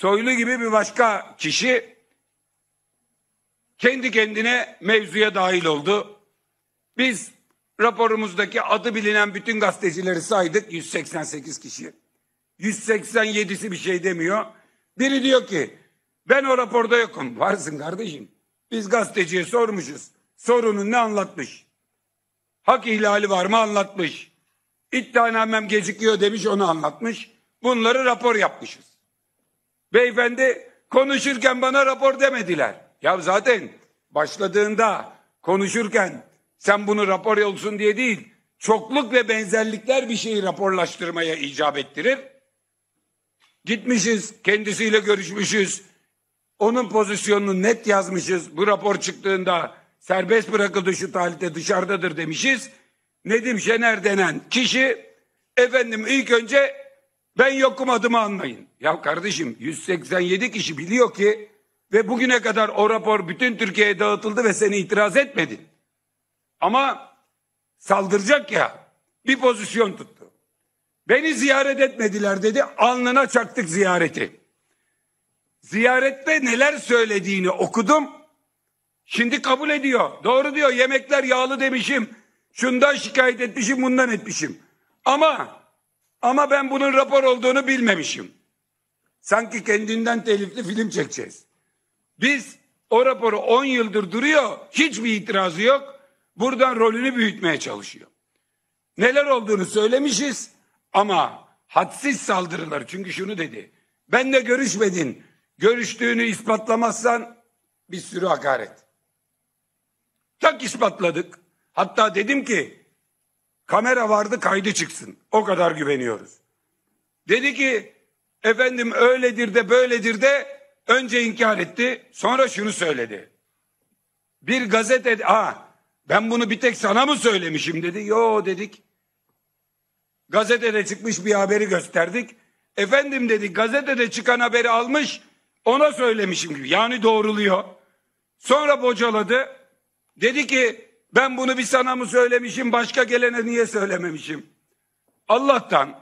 Soylu gibi bir başka kişi kendi kendine mevzuya dahil oldu. Biz raporumuzdaki adı bilinen bütün gazetecileri saydık 188 kişi. 187'si bir şey demiyor. Biri diyor ki ben o raporda yokum. Varsın kardeşim. Biz gazeteciye sormuşuz. Sorunun ne anlatmış? Hak ihlali var mı anlatmış. İddianamem gecikiyor demiş onu anlatmış. Bunları rapor yapmışız. Beyefendi konuşurken bana rapor demediler. Ya zaten başladığında konuşurken sen bunu rapor olsun diye değil, çokluk ve benzerlikler bir şeyi raporlaştırmaya icap ettirir. Gitmişiz, kendisiyle görüşmüşüz. Onun pozisyonunu net yazmışız. Bu rapor çıktığında serbest bırakıldı şu tarihte dışarıdadır demişiz. Nedim Şener denen kişi efendim ilk önce ben yokum adımı anmayın. Ya kardeşim 187 kişi biliyor ki ve bugüne kadar o rapor bütün Türkiye'ye dağıtıldı ve seni itiraz etmedin. Ama saldıracak ya bir pozisyon tuttu. Beni ziyaret etmediler dedi. Alnına çaktık ziyareti. Ziyarette neler söylediğini okudum. Şimdi kabul ediyor. Doğru diyor yemekler yağlı demişim. Şundan şikayet etmişim bundan etmişim. Ama ama ben bunun rapor olduğunu bilmemişim. Sanki kendinden telifli film çekeceğiz. Biz o raporu 10 yıldır duruyor. Hiçbir itirazı yok. Buradan rolünü büyütmeye çalışıyor. Neler olduğunu söylemişiz ama hadsiz saldırılar. Çünkü şunu dedi. Benle görüşmedin. Görüştüğünü ispatlamazsan bir sürü hakaret. Tak ispatladık. Hatta dedim ki Kamera vardı kaydı çıksın. O kadar güveniyoruz. Dedi ki efendim öyledir de böyledir de önce inkar etti. Sonra şunu söyledi. Bir gazete ha ben bunu bir tek sana mı söylemişim dedi. Yo dedik. Gazetede çıkmış bir haberi gösterdik. Efendim dedi gazetede çıkan haberi almış ona söylemişim gibi. Yani doğruluyor. Sonra bocaladı. Dedi ki ben bunu bir sana mı söylemişim başka gelene niye söylememişim? Allah'tan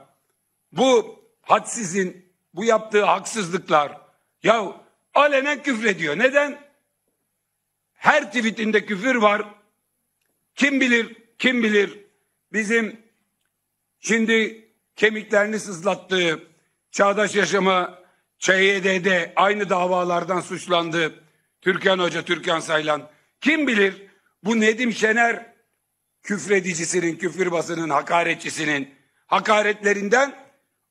bu hadsizin bu yaptığı haksızlıklar ya alenen ediyor. Neden? Her tweetinde küfür var. Kim bilir, kim bilir bizim şimdi kemiklerini sızlattığı çağdaş yaşama ÇYD'de aynı davalardan suçlandı Türkan Hoca, Türkan Saylan. Kim bilir bu Nedim Şener küfredicisinin, küfürbasının, hakaretçisinin hakaretlerinden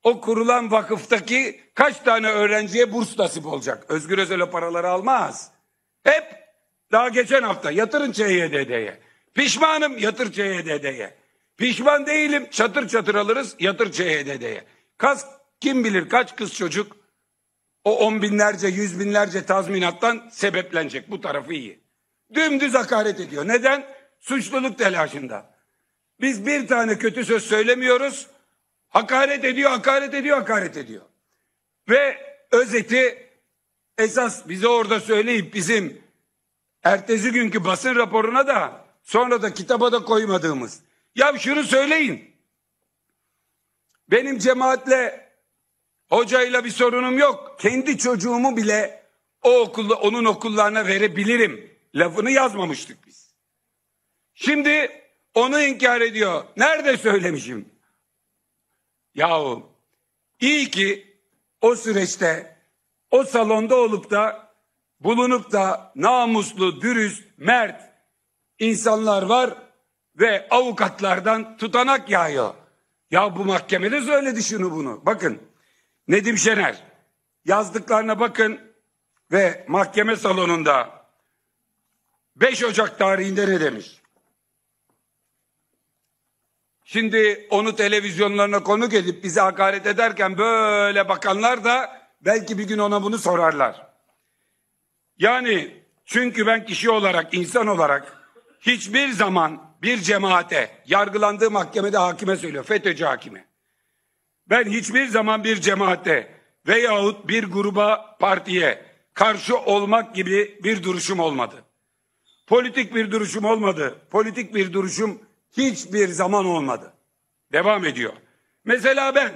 o kurulan vakıftaki kaç tane öğrenciye burs nasip olacak? Özgür Özel o paraları almaz. Hep daha geçen hafta yatırın ÇYDD'ye. Pişmanım yatır ÇYDD'ye. Pişman değilim çatır çatır alırız yatır ÇYDD'ye. Kas kim bilir kaç kız çocuk o on binlerce yüz binlerce tazminattan sebeplenecek. Bu tarafı iyi. Dümdüz hakaret ediyor. Neden? Suçluluk telaşında. Biz bir tane kötü söz söylemiyoruz. Hakaret ediyor, hakaret ediyor, hakaret ediyor. Ve özeti esas bize orada söyleyip bizim ertesi günkü basın raporuna da sonra da kitaba da koymadığımız. Ya şunu söyleyin. Benim cemaatle hocayla bir sorunum yok. Kendi çocuğumu bile o okulda onun okullarına verebilirim lafını yazmamıştık biz. Şimdi onu inkar ediyor. Nerede söylemişim? Yahu iyi ki o süreçte o salonda olup da bulunup da namuslu, dürüst, mert insanlar var ve avukatlardan tutanak yağıyor. Ya bu mahkemede söyledi şunu bunu. Bakın Nedim Şener yazdıklarına bakın ve mahkeme salonunda 5 Ocak tarihinde ne demiş? Şimdi onu televizyonlarına konuk edip bize hakaret ederken böyle bakanlar da belki bir gün ona bunu sorarlar. Yani çünkü ben kişi olarak, insan olarak hiçbir zaman bir cemaate, yargılandığı mahkemede hakime söylüyor, FETÖ'cü hakime. Ben hiçbir zaman bir cemaate veyahut bir gruba, partiye karşı olmak gibi bir duruşum olmadı. Politik bir duruşum olmadı. Politik bir duruşum hiçbir zaman olmadı. Devam ediyor. Mesela ben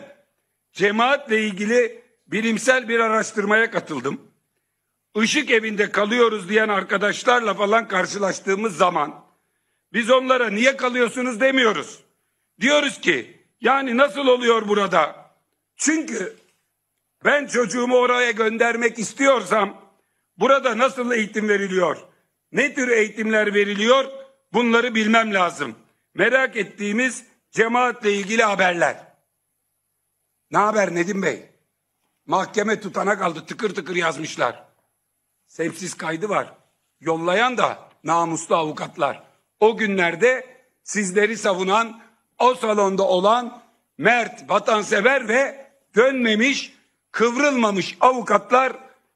cemaatle ilgili bilimsel bir araştırmaya katıldım. Işık evinde kalıyoruz diyen arkadaşlarla falan karşılaştığımız zaman biz onlara niye kalıyorsunuz demiyoruz. Diyoruz ki yani nasıl oluyor burada? Çünkü ben çocuğumu oraya göndermek istiyorsam burada nasıl eğitim veriliyor? Ne tür eğitimler veriliyor? Bunları bilmem lazım. Merak ettiğimiz cemaatle ilgili haberler. Ne haber Nedim Bey? Mahkeme tutanak aldı tıkır tıkır yazmışlar. Sepsis kaydı var. Yollayan da namuslu avukatlar. O günlerde sizleri savunan, o salonda olan mert, vatansever ve dönmemiş, kıvrılmamış avukatlar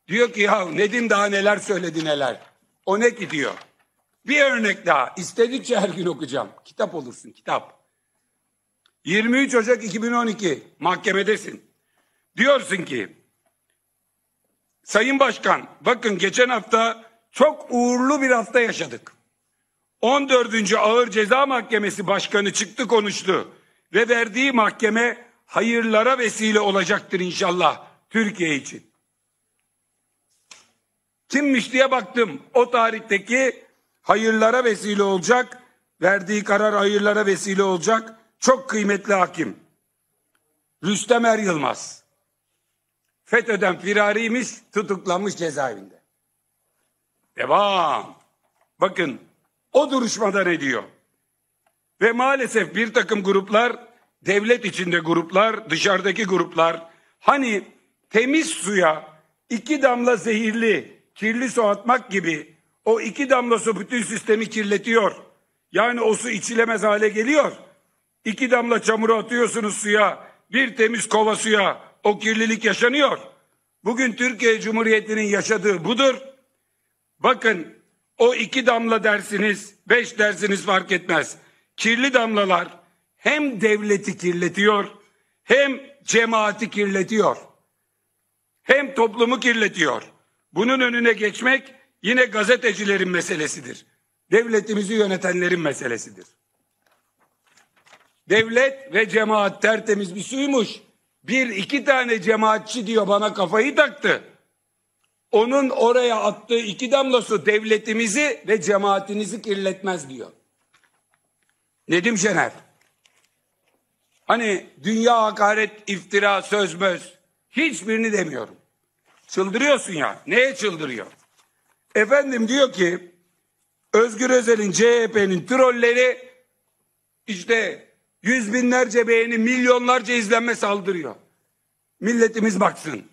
diyor ki ya Nedim daha neler söyledi neler. O ne gidiyor? Bir örnek daha. İstedikçe her gün okuyacağım. Kitap olursun, kitap. 23 Ocak 2012 mahkemedesin. Diyorsun ki Sayın Başkan bakın geçen hafta çok uğurlu bir hafta yaşadık. 14. Ağır Ceza Mahkemesi Başkanı çıktı konuştu ve verdiği mahkeme hayırlara vesile olacaktır inşallah Türkiye için. Kimmiş diye baktım. O tarihteki hayırlara vesile olacak, verdiği karar hayırlara vesile olacak çok kıymetli hakim. Rüstem Er Yılmaz. FETÖ'den firariymiş, tutuklanmış cezaevinde. Devam. Bakın o duruşmada ne diyor? Ve maalesef bir takım gruplar, devlet içinde gruplar, dışarıdaki gruplar, hani temiz suya iki damla zehirli kirli su atmak gibi o iki damla su bütün sistemi kirletiyor. Yani o su içilemez hale geliyor. İki damla çamuru atıyorsunuz suya, bir temiz kova suya o kirlilik yaşanıyor. Bugün Türkiye Cumhuriyeti'nin yaşadığı budur. Bakın o iki damla dersiniz, beş dersiniz fark etmez. Kirli damlalar hem devleti kirletiyor, hem cemaati kirletiyor. Hem toplumu kirletiyor. Bunun önüne geçmek yine gazetecilerin meselesidir. Devletimizi yönetenlerin meselesidir. Devlet ve cemaat tertemiz bir suymuş. Bir iki tane cemaatçi diyor bana kafayı taktı. Onun oraya attığı iki damla su devletimizi ve cemaatinizi kirletmez diyor. Nedim Şener. Hani dünya hakaret, iftira, söz möz hiçbirini demiyorum. Çıldırıyorsun ya. Neye çıldırıyor? Efendim diyor ki Özgür Özel'in CHP'nin trolleri işte yüz binlerce beğeni milyonlarca izlenme saldırıyor. Milletimiz baksın.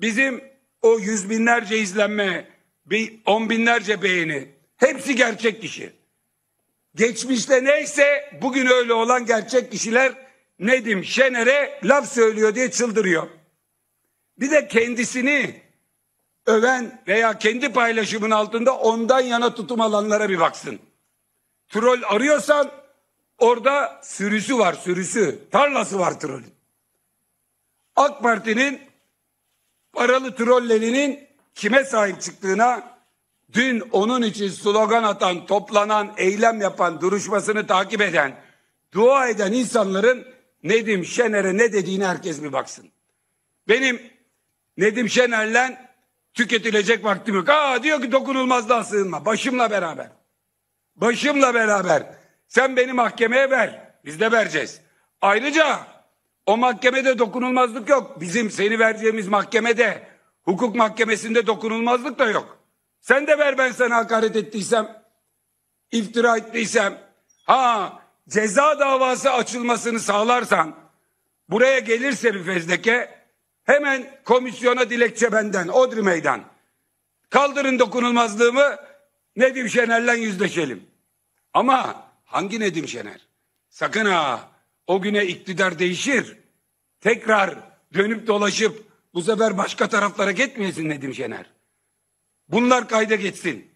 Bizim o yüz binlerce izlenme, bir on binlerce beğeni hepsi gerçek kişi. Geçmişte neyse bugün öyle olan gerçek kişiler Nedim Şener'e laf söylüyor diye çıldırıyor bir de kendisini öven veya kendi paylaşımın altında ondan yana tutum alanlara bir baksın. Troll arıyorsan orada sürüsü var sürüsü. Tarlası var trollün. AK Parti'nin paralı trollerinin kime sahip çıktığına dün onun için slogan atan, toplanan, eylem yapan, duruşmasını takip eden, dua eden insanların Nedim Şener'e ne dediğini herkes bir baksın. Benim Nedim Şener'le tüketilecek vaktim yok. Aa diyor ki dokunulmazdan sığınma. Başımla beraber. Başımla beraber. Sen beni mahkemeye ver. Biz de vereceğiz. Ayrıca o mahkemede dokunulmazlık yok. Bizim seni vereceğimiz mahkemede hukuk mahkemesinde dokunulmazlık da yok. Sen de ver ben sana hakaret ettiysem, iftira ettiysem, ha ceza davası açılmasını sağlarsan, buraya gelirse bir fezleke Hemen komisyona dilekçe benden. Odri meydan. Kaldırın dokunulmazlığımı. Nedim Şener'le yüzleşelim. Ama hangi Nedim Şener? Sakın ha. O güne iktidar değişir. Tekrar dönüp dolaşıp bu sefer başka taraflara gitmeyesin Nedim Şener. Bunlar kayda geçsin.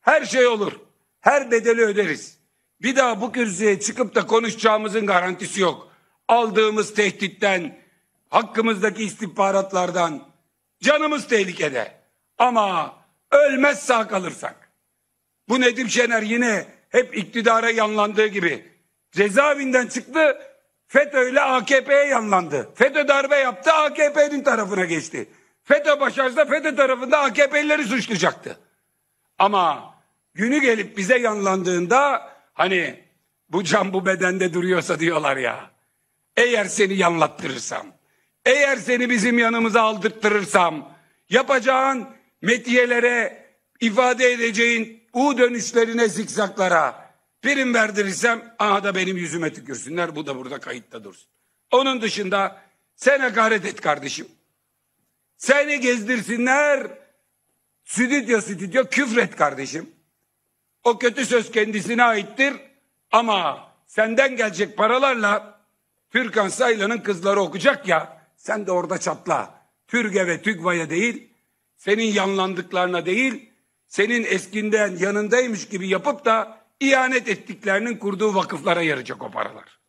Her şey olur. Her bedeli öderiz. Bir daha bu kürsüye çıkıp da konuşacağımızın garantisi yok. Aldığımız tehditten, hakkımızdaki istihbaratlardan canımız tehlikede. Ama ölmez sağ kalırsak. Bu Nedim Şener yine hep iktidara yanlandığı gibi cezaevinden çıktı FETÖ ile AKP'ye yanlandı. FETÖ darbe yaptı AKP'nin tarafına geçti. FETÖ başarsa FETÖ tarafında AKP'lileri suçlayacaktı. Ama günü gelip bize yanlandığında hani bu can bu bedende duruyorsa diyorlar ya. Eğer seni yanlattırırsam eğer seni bizim yanımıza aldırttırırsam yapacağın metiyelere ifade edeceğin U dönüşlerine zikzaklara prim verdirirsem aha da benim yüzüme tükürsünler bu da burada kayıtta dursun. Onun dışında sen hakaret et kardeşim. Seni gezdirsinler stüdyo stüdyo küfret kardeşim. O kötü söz kendisine aittir ama senden gelecek paralarla Türkan Saylan'ın kızları okuyacak ya sen de orada çatla. TÜRGE ve TÜGVA'ya değil, senin yanlandıklarına değil, senin eskinden yanındaymış gibi yapıp da ihanet ettiklerinin kurduğu vakıflara yarayacak o paralar.